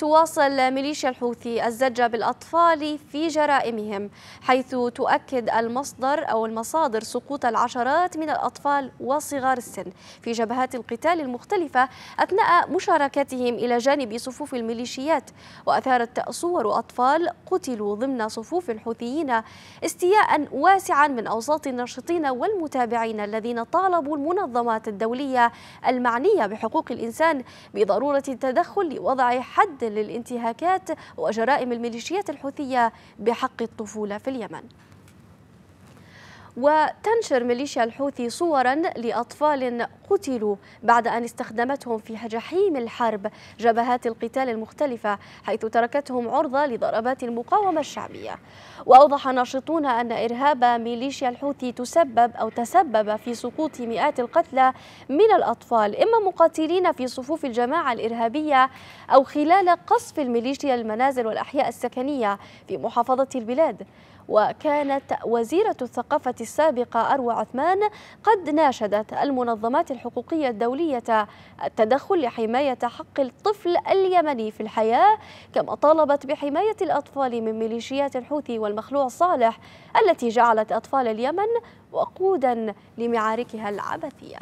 تواصل ميليشيا الحوثي الزجة بالأطفال في جرائمهم حيث تؤكد المصدر أو المصادر سقوط العشرات من الأطفال وصغار السن في جبهات القتال المختلفة أثناء مشاركتهم إلى جانب صفوف الميليشيات وأثارت صور أطفال قتلوا ضمن صفوف الحوثيين استياء واسعا من أوساط الناشطين والمتابعين الذين طالبوا المنظمات الدولية المعنية بحقوق الإنسان بضرورة التدخل لوضع حد للانتهاكات وجرائم الميليشيات الحوثية بحق الطفولة في اليمن وتنشر ميليشيا الحوثي صورا لأطفال قتلوا بعد أن استخدمتهم في جحيم الحرب جبهات القتال المختلفة حيث تركتهم عرضة لضربات المقاومة الشعبية وأوضح ناشطون أن إرهاب ميليشيا الحوثي تسبب أو تسبب في سقوط مئات القتلى من الأطفال إما مقاتلين في صفوف الجماعة الإرهابية أو خلال قصف الميليشيا المنازل والأحياء السكنية في محافظة البلاد وكانت وزيرة الثقافة السابقة أروى عثمان قد ناشدت المنظمات الحقوقية الدولية التدخل لحماية حق الطفل اليمني في الحياة كما طالبت بحماية الأطفال من ميليشيات الحوثي والمخلوع صالح التي جعلت أطفال اليمن وقودا لمعاركها العبثية